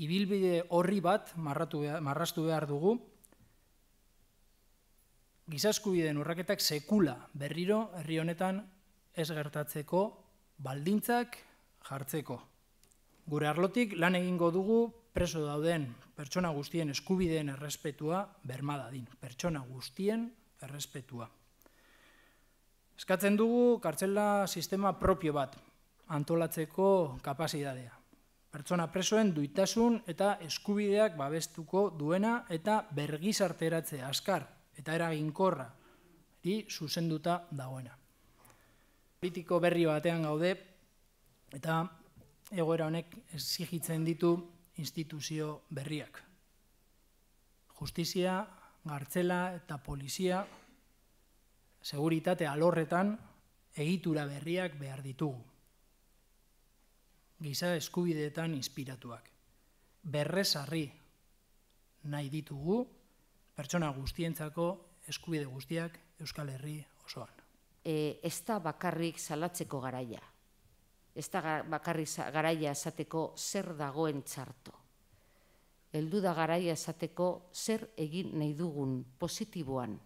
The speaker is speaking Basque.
ibilbide horri bat marratu behar, marrastu behar dugu gizasku biden urraketak sekula berriro herri honetan ez gertatzeko baldintzak jartzeko. Gure arlotik lan egingo dugu preso dauden pertsona guztien eskubideen errespetua bermadadin. pertsona guztien errespetua. Eskatzen dugu kartzela sistema propio bat antolatzeko kapasitatea pertsona presoen duitasun eta eskubideak babestuko duena eta bergizarte eratzea askar eta eraginkorra di zuzenduta dagoena. Politiko berri batean gaude eta egoera honek esigitzen ditu instituzio berriak. Justizia, gartzela eta polizia seguritate alorretan egitura berriak behar ditugu giza eskubideetan inspiratuak. Berrezarri nahi ditugu pertsona guztientzako eskubide guztiak Euskal Herri osoan. E, ez da bakarrik salatzeko garaia. Ez da bakarrik garaia esateko zer dagoen txarto. Eldu da garaia esateko zer egin nahi dugun positiboan.